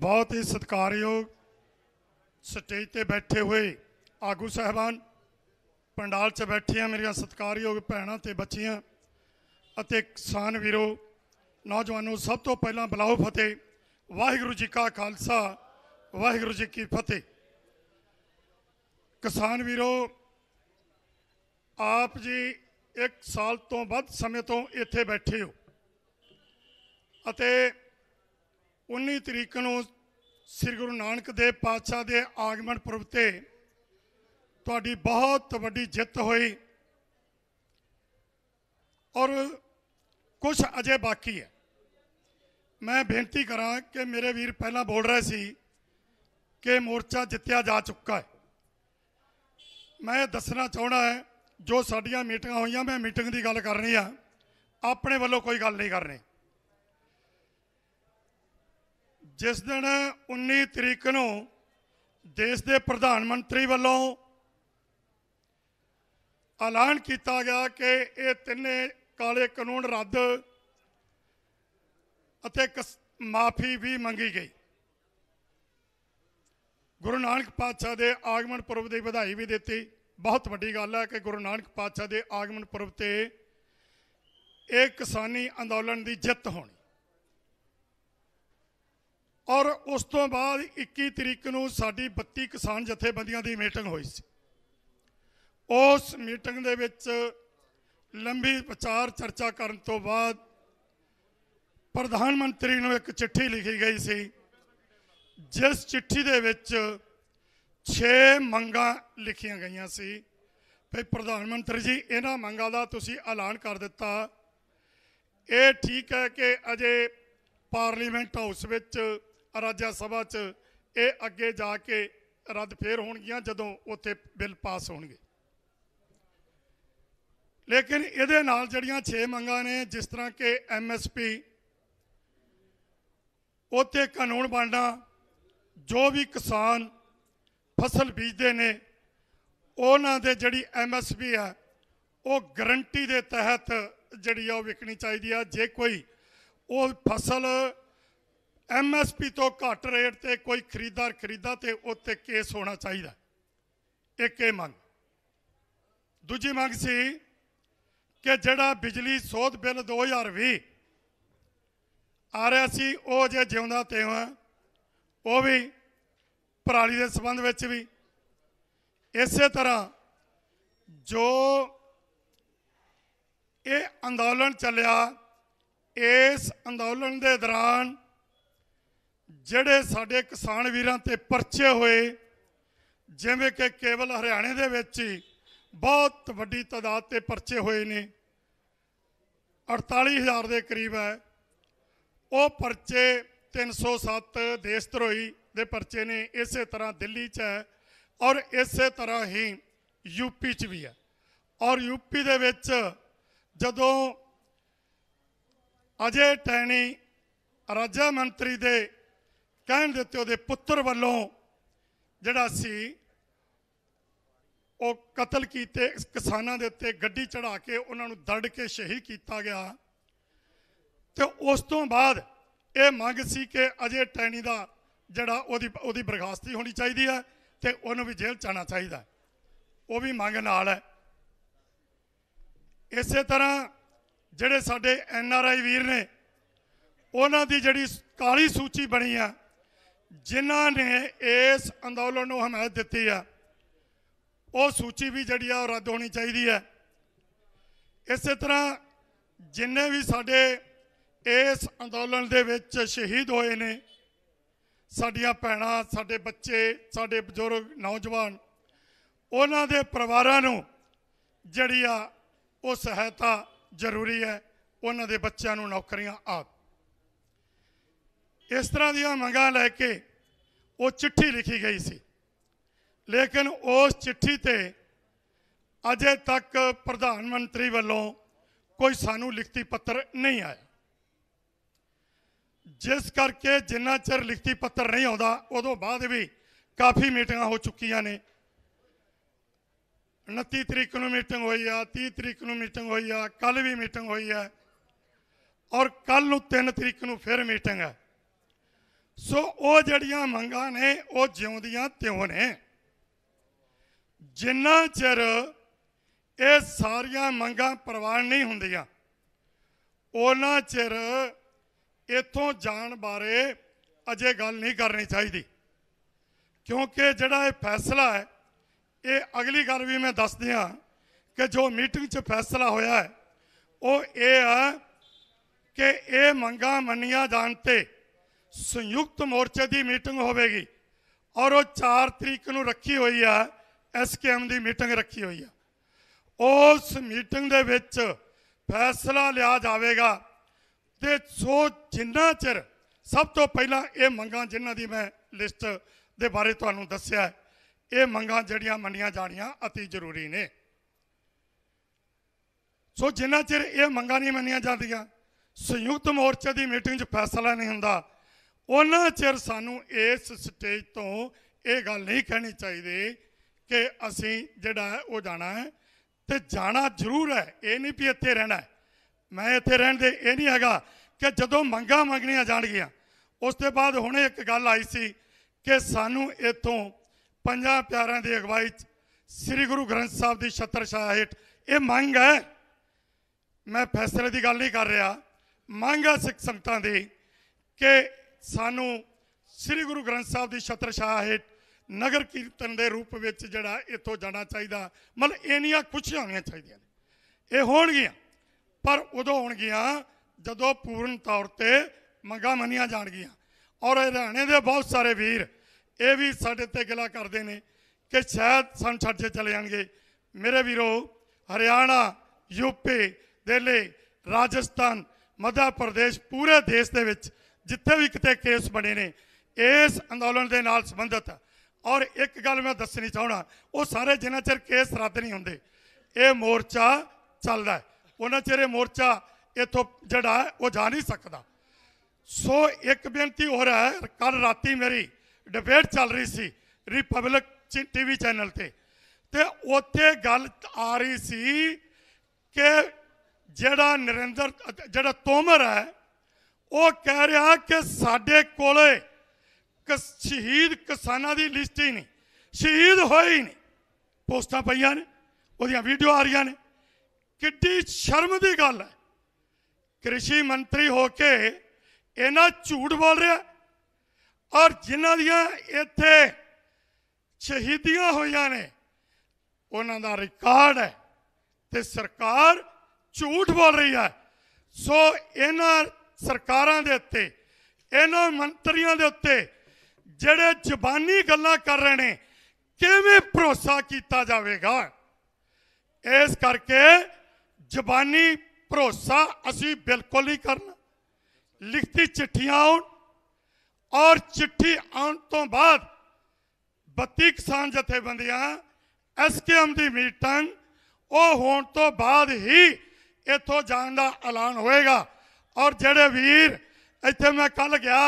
ਬਹੁਤ ਹੀ ਸਤਿਕਾਰਯੋਗ ਸਟੇਜ ਤੇ ਬੈਠੇ ਹੋਏ ਆਗੂ ਸਹਿਬਾਨ ਪੰਡਾਲ 'ਚ ਬੈਠੀਆਂ ਮੇਰੀਆਂ ਸਤਿਕਾਰਯੋਗ ਭੈਣਾਂ ਤੇ ਬੱਚੀਆਂ ਅਤੇ ਕਿਸਾਨ ਵੀਰੋ ਨੌਜਵਾਨੋ ਸਭ ਤੋਂ ਪਹਿਲਾਂ ਬਲਾਉ ਫਤਿਹ ਵਾਹਿਗੁਰੂ ਜੀ ਕਾ ਖਾਲਸਾ ਵਾਹਿਗੁਰੂ ਜੀ ਕੀ ਫਤਿਹ ਕਿਸਾਨ ਵੀਰੋ ਆਪ ਜੀ 1 ਸਾਲ ਤੋਂ ਵੱਧ ਸਮੇਂ ਤੋਂ ਇੱਥੇ ਬੈਠੇ ਹੋ ਅਤੇ 19 ਤਰੀਕ ਨੂੰ ਸ੍ਰੀ ਗੁਰੂ ਨਾਨਕ ਦੇਵ ਪਾਤਸ਼ਾਹ ਦੇ ਆਗਮਨ ਪੁਰਬ ਤੇ ਤੁਹਾਡੀ ਬਹੁਤ ਵੱਡੀ ਜਿੱਤ ਹੋਈ ਔਰ ਕੁਝ ਅਜੇ ਬਾਕੀ ਹੈ ਮੈਂ ਬੇਨਤੀ ਕਰਾਂ ਕਿ ਮੇਰੇ ਵੀਰ ਪਹਿਲਾਂ ਬੋਲ ਰਹੇ ਸੀ ਕਿ ਮੋਰਚਾ ਜਿੱਤਿਆ ਜਾ ਚੁੱਕਾ ਹੈ ਮੈਂ ਦੱਸਣਾ ਚਾਹਣਾ ਹੈ ਜੋ ਸਾਡੀਆਂ ਮੀਟਿੰਗਾਂ ਹੋਈਆਂ ਮੈਂ ਮੀਟਿੰਗ ਦੀ ਗੱਲ ਕਰਨੀ ਆ ਆਪਣੇ ਵੱਲੋਂ ਕੋਈ ਗੱਲ ਨਹੀਂ ਕਰਨੀ ਜਿਸ ਦਿਨ 19 ਤਰੀਕ ਨੂੰ ਦੇਸ਼ ਦੇ ਪ੍ਰਧਾਨ ਮੰਤਰੀ ਵੱਲੋਂ ਐਲਾਨ ਕੀਤਾ ਗਿਆ ਕਿ ਇਹ ਤਿੰਨੇ ਕਾਲੇ ਕਾਨੂੰਨ ਰੱਦ ਅਤੇ ਮਾਫੀ ਵੀ ਮੰਗੀ ਗਈ ਗੁਰੂ ਨਾਨਕ ਪਾਤਸ਼ਾਹ ਦੇ ਆਗਮਨ ਪੁਰਬ ਦੀ ਵਧਾਈ ਵੀ ਦਿੱਤੀ ਬਹੁਤ ਵੱਡੀ ਗੱਲ ਹੈ ਕਿ ਗੁਰੂ ਨਾਨਕ ਪਾਤਸ਼ਾਹ ਦੇ ਆਗਮਨ ਪੁਰਬ ਤੇ ਇਹ ਕਿਸਾਨੀ ਅੰਦੋਲਨ ਦੀ ਜਿੱਤ ਹੋਣੀ ਔਰ ਉਸ ਤੋਂ ਬਾਅਦ 21 ਤਰੀਕ ਨੂੰ ਸਾਡੀ 32 ਕਿਸਾਨ ਜਥੇਬੰਦੀਆਂ ਦੀ ਮੀਟਿੰਗ ਹੋਈ ਸੀ ਉਸ ਮੀਟਿੰਗ ਦੇ ਵਿੱਚ ਲੰਬੀ ਵਿਚਾਰ ਚਰਚਾ ਕਰਨ ਤੋਂ ਬਾਅਦ ਪ੍ਰਧਾਨ ਮੰਤਰੀ ਨੂੰ ਇੱਕ ਚਿੱਠੀ ਲਿਖੀ ਗਈ ਸੀ ਜਿਸ ਚਿੱਠੀ ਦੇ ਵਿੱਚ 6 ਮੰਗਾਂ ਲਿਖੀਆਂ ਗਈਆਂ ਸੀ ਭਈ ਪ੍ਰਧਾਨ ਮੰਤਰੀ ਜੀ ਇਹਨਾਂ ਮੰਗਾਂ ਦਾ ਤੁਸੀਂ ਐਲਾਨ ਕਰ ਦਿੱਤਾ ਇਹ ਠੀਕ ਹੈ ਕਿ ਅਜੇ ਪਾਰਲੀਮੈਂਟ ਹਾਊਸ ਵਿੱਚ ਰਾਜ ਸਭਾ 'ਚ ਇਹ ਅੱਗੇ ਜਾ ਕੇ ਰੱਦ ਫੇਰ ਹੋਣਗੀਆਂ ਜਦੋਂ ਉੱਥੇ ਬਿੱਲ ਪਾਸ ਹੋਣਗੇ ਲੇਕਿਨ ਇਹਦੇ ਨਾਲ ਜਿਹੜੀਆਂ 6 ਮੰਗਾਂ ਨੇ ਜਿਸ ਤਰ੍ਹਾਂ ਕਿ ਐਮਐਸਪੀ ਉੱਥੇ ਕਾਨੂੰਨ ਬਣਨਾ ਜੋ ਵੀ ਕਿਸਾਨ ਫਸਲ ਬੀਜਦੇ ਨੇ ਉਹਨਾਂ ਦੇ ਜਿਹੜੀ ਐਮਐਸਪੀ ਆ ਉਹ ਗਰੰਟੀ ਦੇ ਤਹਿਤ ਜਿਹੜੀ ਆ ਉਹ ਵਿਕਣੀ ਚਾਹੀਦੀ ਆ ਜੇ ਕੋਈ ਉਹ ਫਸਲ ਐਮਐਸਪੀ ਤੋਂ ਘੱਟ ਰੇਟ ਤੇ ਕੋਈ ਖਰੀਦਦਾਰ ਖਰੀਦਾ ਤੇ ਉੱਤੇ ਕੇਸ ਹੋਣਾ ਚਾਹੀਦਾ ਇੱਕ ਇਹ ਮੰਗ ਦੂਜੀ ਮੰਗ ਸੀ ਕਿ ਜਿਹੜਾ ਬਿਜਲੀ ਸੋਧ ਬਿੱਲ 2020 ਆ ਰਿਹਾ ਸੀ ਉਹ ਜੇ ਜਿਉਂਦਾ ਤਿਉਂ ਉਹ ਵੀ ਪਰਾਲੀ ਦੇ ਸੰਬੰਧ ਵਿੱਚ ਵੀ ਇਸੇ ਤਰ੍ਹਾਂ ਜੋ ਇਹ ਅੰਦੋਲਨ ਚੱਲਿਆ ਇਸ ਅੰਦੋਲਨ ਦੇ ਦੌਰਾਨ ਜਿਹੜੇ ਸਾਡੇ ਕਿਸਾਨ ਵੀਰਾਂ ਤੇ ਪਰਚੇ ਹੋਏ ਜਿਵੇਂ ਕਿ ਕੇਵਲ ਹਰਿਆਣੇ ਦੇ ਵਿੱਚ ਹੀ ਬਹੁਤ ਵੱਡੀ ਤਦਾਦ ਤੇ ਪਰਚੇ ਹੋਏ ਨੇ 48000 ਦੇ ਕਰੀਬ ਹੈ ਉਹ ਪਰਚੇ 307 ਦੇਸ਼ ਧਰੋਈ ਦੇ ਪਰਚੇ ਨੇ ਇਸੇ ਤਰ੍ਹਾਂ ਦਿੱਲੀ 'ਚ ਹੈ ਔਰ ਇਸੇ ਤਰ੍ਹਾਂ ਹੀ ਯੂਪੀ 'ਚ ਵੀ ਹੈ ਔਰ ਯੂਪੀ ਦੇ ਵਿੱਚ ਜਦੋਂ ਅਜੇ ਟੈਣੀ ਰਾਜਾ ਮੰਤਰੀ ਦੇ ਕਹਿਣ ਦੇ ਉੱਤੇ ਉਹਦੇ ਪੁੱਤਰ ਵੱਲੋਂ ਜਿਹੜਾ ਸੀ ਉਹ ਕਤਲ ਕੀਤੇ ਕਿਸਾਨਾਂ ਦੇ ਉੱਤੇ ਗੱਡੀ ਚੜਾ ਕੇ ਉਹਨਾਂ ਨੂੰ ਦੜ ਕੇ ਸ਼ਹੀਦ ਕੀਤਾ ਗਿਆ ਤੇ ਉਸ ਤੋਂ ਬਾਅਦ ਇਹ ਮੰਗ ਸੀ ਕਿ ਅਜੇ ਟੈਣੀ ਦਾ ਜਿਹੜਾ ਉਹਦੀ ਉਹਦੀ ਬਰਖਾਸਤੀ ਹੋਣੀ ਚਾਹੀਦੀ ਹੈ ਤੇ ਉਹਨੂੰ ਵੀ ਜੇਲ੍ਹ ਚਾਣਾ ਚਾਹੀਦਾ ਉਹ ਵੀ ਮੰਗ ਨਾਲ ਹੈ ਇਸੇ ਤਰ੍ਹਾਂ ਜਿਹੜੇ ਸਾਡੇ ਐਨ ਆਰ ਆਈ ਵੀਰ ਨੇ ਉਹਨਾਂ ਦੀ ਜਿਹੜੀ ਕਾਲੀ ਸੂਚੀ ਬਣੀ ਆ ਜਿਨ੍ਹਾਂ ਨੇ ਇਸ ਅੰਦੋਲਨ ਨੂੰ ਹਮਾਇਤ ਦਿੱਤੀ ਆ ਉਹ ਸੂਚੀ ਵੀ ਜਿਹੜੀ ਆ ਉਹ ਰੱਦ ਹੋਣੀ ਚਾਹੀਦੀ ਹੈ ਇਸੇ ਤਰ੍ਹਾਂ ਜਿੰਨੇ ਵੀ ਸਾਡੇ ਇਸ ਅੰਦੋਲਨ ਦੇ ਵਿੱਚ ਸ਼ਹੀਦ ਹੋਏ ਨੇ ਸਾਡੀਆਂ ਭੈਣਾਂ ਸਾਡੇ ਬੱਚੇ ਸਾਡੇ ਬਜ਼ੁਰਗ ਨੌਜਵਾਨ ਉਹਨਾਂ ਦੇ ਪਰਿਵਾਰਾਂ ਨੂੰ ਜਿਹੜੀ ਆ ਉਹ ਸਹਾਇਤਾ ਜ਼ਰੂਰੀ ਹੈ ਉਹਨਾਂ ਦੇ ਬੱਚਿਆਂ ਨੂੰ ਨੌਕਰੀਆਂ ਆਪ ਇਸ ਤਰ੍ਹਾਂ ਦੀਆਂ ਮੰਗਾਂ ਲੈ ਕੇ ਉਹ ਚਿੱਠੀ ਲਿਖੀ ਗਈ ਸੀ ਲੇਕਿਨ ਉਸ ਚਿੱਠੀ ਤੇ ਅਜੇ ਤੱਕ ਪ੍ਰਧਾਨ ਮੰਤਰੀ ਵੱਲੋਂ ਕੋਈ ਸਾਨੂੰ ਲਿਖਤੀ ਪੱਤਰ ਨਹੀਂ ਆਇਆ ਜਿਸ ਕਰਕੇ ਜਿੰਨਾ ਚਿਰ ਲਿਖਤੀ ਪੱਤਰ ਨਹੀਂ ਆਉਂਦਾ ਉਦੋਂ ਬਾਅਦ ਵੀ ਕਾਫੀ ਮੀਟਿੰਗਾਂ ਹੋ ਚੁੱਕੀਆਂ ਨੇ 29 ਤਰੀਕ ਨੂੰ ਮੀਟਿੰਗ ਹੋਈ ਆ 30 ਤਰੀਕ ਨੂੰ ਮੀਟਿੰਗ ਹੋਈ ਆ ਕੱਲ ਵੀ ਮੀਟਿੰਗ ਹੋਈ ਆ ਔਰ ਕੱਲ ਨੂੰ 3 ਤਰੀਕ ਨੂੰ ਫਿਰ ਮੀਟਿੰਗ ਹੈ ਸੋ ਉਹ ਜਿਹੜੀਆਂ ਮੰਗਾਂ ਨੇ ਉਹ ਜਿਉਂਦੀਆਂ ਤਿਉਂ ਨੇ ਜਿੰਨਾ ਚਿਰ ਇਹ ਸਾਰੀਆਂ ਮੰਗਾਂ ਪ੍ਰਵਾਨ ਨਹੀਂ ਹੁੰਦੀਆਂ ਉਹਨਾਂ ਚਿਰ ਇਥੋਂ ਜਾਣ ਬਾਰੇ ਅਜੇ ਗੱਲ ਨਹੀਂ ਕਰਨੀ ਚਾਹੀਦੀ ਕਿਉਂਕਿ ਜਿਹੜਾ ਇਹ ਫੈਸਲਾ ਹੈ ਇਹ ਅਗਲੀ ਗੱਲ ਵੀ ਮੈਂ ਦੱਸ ਦਿਆਂ ਕਿ ਜੋ ਮੀਟਿੰਗ 'ਚ ਫੈਸਲਾ ਹੋਇਆ ਹੈ ਉਹ ਇਹ ਆ ਕਿ ਇਹ ਮੰਗਾਂ ਮੰਨੀਆਂ ਜਾਣ ਤੇ ਸੰਯੁਕਤ ਮੋਰਚੇ ਦੀ ਮੀਟਿੰਗ ਹੋਵੇਗੀ ਔਰ ਉਹ 4 ਤਰੀਕ ਨੂੰ ਰੱਖੀ ਹੋਈ ਆ ਐਸਕੇਐਮ ਦੀ ਮੀਟਿੰਗ ਰੱਖੀ ਹੋਈ ਆ ਉਸ ਮੀਟਿੰਗ ਦੇ ਵਿੱਚ ਫੈਸਲਾ ਲਿਆ ਜਾਵੇਗਾ ਤੇ ਸੋ ਜਿੰਨਾ ਚਿਰ ਸਭ ਤੋਂ ਪਹਿਲਾਂ ਇਹ ਮੰਗਾਂ ਜਿਨ੍ਹਾਂ ਦੀ ਮੈਂ ਲਿਸਟ ਦੇ ਬਾਰੇ ਤੁਹਾਨੂੰ ਦੱਸਿਆ ਇਹ ਮੰਗਾਂ ਜਿਹੜੀਆਂ ਮੰਨੀਆਂ ਜਾਣੀਆਂ অতি ਜ਼ਰੂਰੀ ਨੇ ਸੋ ਜਿੰਨਾ ਚਿਰ ਇਹ ਮੰਗਾਂ ਨਹੀਂ ਮੰਨੀਆਂ ਜਾਂਦੀਆਂ ਸੰਯੁਕਤ ਮੋਰਚੇ ਦੀ ਮੀਟਿੰਗ 'ਚ ਫੈਸਲਾ ਨਹੀਂ ਹੁੰਦਾ ਉਹਨਾਂ ਚਿਰ ਸਾਨੂੰ ਇਸ ਸਟੇਜ ਤੋਂ ਇਹ ਗੱਲ ਨਹੀਂ ਕਹਿਣੀ ਚਾਹੀਦੀ ਕਿ ਅਸੀਂ ਜਿਹੜਾ ਹੈ ਉਹ ਜਾਣਾ ਹੈ ਤੇ ਜਾਣਾ ਜ਼ਰੂਰ ਹੈ ਇਹ ਨਹੀਂ ਵੀ ਇੱਥੇ ਰਹਿਣਾ ਮੈਂ ਇੱਥੇ ਰਹਿਣ ਦੇ ਇਹ ਨਹੀਂ ਹੈਗਾ ਕਿ ਜਦੋਂ ਮੰਗਾ ਮੰਗਣੀਆਂ ਗਿਆ ਉਸ ਤੋਂ ਬਾਅਦ ਹੁਣੇ ਇੱਕ ਗੱਲ ਆਈ ਸੀ ਕਿ ਸਾਨੂੰ ਇਥੋਂ ਪੰਜਾਂ ਪਿਆਰਿਆਂ ਦੀ ਅਗਵਾਈ 'ਚ ਸ੍ਰੀ ਗੁਰੂ ਗ੍ਰੰਥ ਸਾਹਿਬ ਦੀ ਛਤਰ ਛਾਇਆ ਇਹ ਮੰਗ ਹੈ ਮੈਂ ਫੈਸਲੇ ਦੀ ਗੱਲ ਨਹੀਂ ਕਰ ਰਿਹਾ ਮੰਗ ਹੈ ਸਿੱਖ ਸੰਗਤਾਂ ਦੀ ਕਿ ਸਾਨੂੰ ਸ੍ਰੀ ਗੁਰੂ ਗ੍ਰੰਥ ਸਾਹਿਬ ਦੀ ਛਤਰਸ਼ਾਹ ਹੇਠ ਨਗਰ ਕੀਰਤਨ ਦੇ ਰੂਪ ਵਿੱਚ ਜਿਹੜਾ ਇੱਥੋਂ ਜਾਣਾ ਚਾਹੀਦਾ ਮਤਲਬ ਇੰਨੀਆਂ ਖੁਸ਼ੀਆਂ ਹੋਣੀਆਂ ਚਾਹੀਦੀਆਂ ਨੇ ਇਹ ਹੋਣਗੀਆਂ ਪਰ ਉਦੋਂ ਹੋਣਗੀਆਂ ਜਦੋਂ ਪੂਰਨ ਤੌਰ ਤੇ ਮੰਗਾ ਮੰਨੀਆਂ ਜਾਣਗੀਆਂ ਔਰ ਹਰਿਆਣੇ ਦੇ ਬਹੁਤ ਸਾਰੇ ਵੀਰ ਇਹ ਵੀ ਸਾਡੇ ਤੇ ਗਿਲਾ ਕਰਦੇ ਨੇ ਕਿ ਸ਼ਾਇਦ ਸਾਨੂੰ ਛੱਡ ਕੇ ਚਲੇ ਜਾਣਗੇ ਮੇਰੇ ਵੀਰੋ ਹਰਿਆਣਾ ਯੂਪੀ ਦਿੱਲੀ ਰਾਜਸਥਾਨ ਮੱਧ ਪ੍ਰਦੇਸ਼ ਪੂਰੇ ਦੇਸ਼ ਦੇ ਵਿੱਚ ਜਿੱਥੇ ਵੀ ਕਿਤੇ ਕੇਸ ਬਣੇ ਨੇ ਇਸ ਅੰਦੋਲਨ ਦੇ ਨਾਲ ਸੰਬੰਧਿਤ ਔਰ ਇੱਕ ਗੱਲ ਮੈਂ ਦੱਸਣੀ ਚਾਹਣਾ ਉਹ ਸਾਰੇ ਜਿਨ੍ਹਾਂ ਚਿਰ ਕੇਸ ਰੱਦ ਨਹੀਂ ਹੁੰਦੇ ਇਹ ਮੋਰਚਾ ਚੱਲਦਾ ਉਹਨਾਂ ਚਿਰ ਇਹ ਮੋਰਚਾ ਇਥੋਂ ਜਿਹੜਾ ਉਹ ਜਾ ਨਹੀਂ ਸਕਦਾ ਸੋ ਇੱਕ ਬੇਨਤੀ ਹੋ ਰਹਾ ਹੈ ਕੱਲ ਰਾਤੀ ਮੇਰੀ ਡਿਬੇਟ ਚੱਲ ਰਹੀ ਸੀ ਰਿਪਬਲਿਕ ਟੀਵੀ ਚੈਨਲ ਤੇ ਤੇ ਉੱਥੇ ਗੱਲ ਆ ਰਹੀ ਸੀ ਕਿ ਜਿਹੜਾ ਨਰਿੰਦਰ ਜਿਹੜਾ ਤੋਮਰ ਹੈ ਉਹ ਕਹਿ ਰਿਹਾ ਕਿ ਸਾਡੇ ਕੋਲੇ ਸ਼ਹੀਦ ਕਿਸਾਨਾਂ ਦੀ ਲਿਸਟ ਹੀ ਨਹੀਂ ਸ਼ਹੀਦ ਹੋਏ ਹੀ ਨਹੀਂ ਪੋਸਟਾਂ ਪਈਆਂ ਨੇ ਉਹਦੀਆਂ ਵੀਡੀਓ ਆ ਰਹੀਆਂ ਨੇ ਕਿੱਡੀ ਸ਼ਰਮ ਦੀ ਗੱਲ ਹੈ ਕ੍ਰਿਸ਼ੀ ਮੰਤਰੀ ਹੋ ਕੇ ਇਹਨਾਂ ਝੂਠ ਬੋਲ ਰਿਹਾ ਔਰ ਜਿਨ੍ਹਾਂ ਦੀਆਂ ਇੱਥੇ ਸ਼ਹੀਦੀਆਂ ਹੋਈਆਂ ਨੇ ਉਹਨਾਂ ਦਾ ਰਿਕਾਰਡ ਹੈ ਤੇ ਸਰਕਾਰ ਝੂਠ ਬੋਲ ਰਹੀ ਹੈ ਸੋ ਇਹਨਾਂ ਸਰਕਾਰਾਂ ਦੇ ਉੱਤੇ ਇਹਨਾਂ ਮੰਤਰੀਆਂ ਦੇ ਉੱਤੇ ਜਿਹੜੇ ਜ਼ਬਾਨੀ ਗੱਲਾਂ ਕਰ ਰਹੇ ਨੇ ਕਿਵੇਂ ਭਰੋਸਾ ਕੀਤਾ ਜਾਵੇਗਾ ਇਸ ਕਰਕੇ ਜ਼ਬਾਨੀ ਭਰੋਸਾ ਅਸੀਂ ਬਿਲਕੁਲ ਨਹੀਂ ਕਰਨਾ ਲਿਖਤੀ ਚਿੱਠੀਆਂ ਆਉਣ ਔਰ ਚਿੱਠੀ ਆਉਣ ਤੋਂ ਬਾਅਦ 32 ਕਿਸਾਨ ਜਥੇਬੰਦੀਆਂ ਐਸਕੇਐਮ ਦੀ ਮੀਟਿੰਗ ਉਹ ਹੋਣ ਤੋਂ ਬਾਅਦ ਹੀ ਇਥੋਂ ਜਾਣ ਦਾ ਐਲਾਨ ਹੋਏਗਾ ਔਰ ਜਿਹੜੇ ਵੀਰ ਇੱਥੇ ਮੈਂ ਕੱਲ ਗਿਆ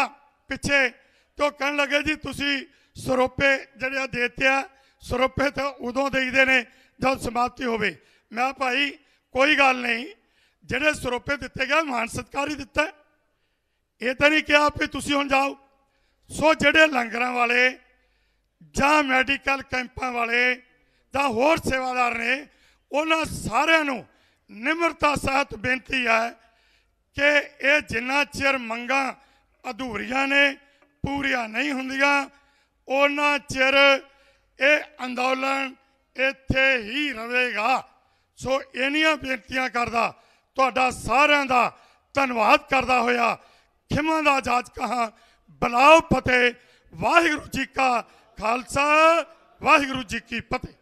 ਪਿੱਛੇ ਤੇ ਕਹਿਣ ਲੱਗੇ ਜੀ ਤੁਸੀਂ ਸਰੋਪੇ ਜਿਹੜੇ ਆ ਦੇਤੇ ਆ ਸਰੋਪੇ ਤਾਂ ਉਦੋਂ ਦੇਈਦੇ ਨੇ ਜਦ ਸਮਾਪਤੀ ਹੋਵੇ ਮੈਂ ਭਾਈ ਕੋਈ ਗੱਲ ਨਹੀਂ ਜਿਹੜੇ ਸਰੋਪੇ ਦਿੱਤੇ ਗਏ ਮਾਨ ਸਤਕਾਰ ਹੀ ਦਿੱਤਾ ਇਹ ਤਾਂ ਨਹੀਂ ਕਿਹਾ ਵੀ ਤੁਸੀਂ ਹੁਣ ਜਾਓ ਸੋ ਜਿਹੜੇ ਲੰਗਰਾਂ ਵਾਲੇ ਜਾਂ ਮੈਡੀਕਲ ਕੈਂਪਾਂ ਵਾਲੇ ਜਾਂ ਹੋਰ ਸੇਵਾਦਾਰ ਨੇ ਉਹਨਾਂ ਸਾਰਿਆਂ ਨੂੰ ਨਿਮਰਤਾ ਸਹਿਤ ਬੇਨਤੀ ਹੈ ਕਿ ਇਹ ਜਿੰਨਾ ਚਿਰ ਮੰਗਾਂ ਅਧੂਰੀਆਂ ਨੇ ਪੂਰੀਆਂ ਨਹੀਂ ਹੁੰਦੀਆਂ ਉਹਨਾਂ ਚਿਰ ਇਹ ਅੰਦੋਲਨ ਇੱਥੇ ਹੀ ਰਹੇਗਾ ਸੋ ਇਹਨੀਆਂ ਬੇਨਤੀਆਂ ਕਰਦਾ ਤੁਹਾਡਾ ਸਾਰਿਆਂ ਦਾ ਧੰਨਵਾਦ ਕਰਦਾ ਹੋਇਆ ਖਿਮਾ ਦਾ ਆਜ਼ਾਦ ਕਹਾ ਬਲਾਉ ਫਤਿਹ ਵਾਹਿਗੁਰੂ ਜੀ ਕਾ ਖਾਲਸਾ ਵਾਹਿਗੁਰੂ ਜੀ ਕੀ ਫਤਿਹ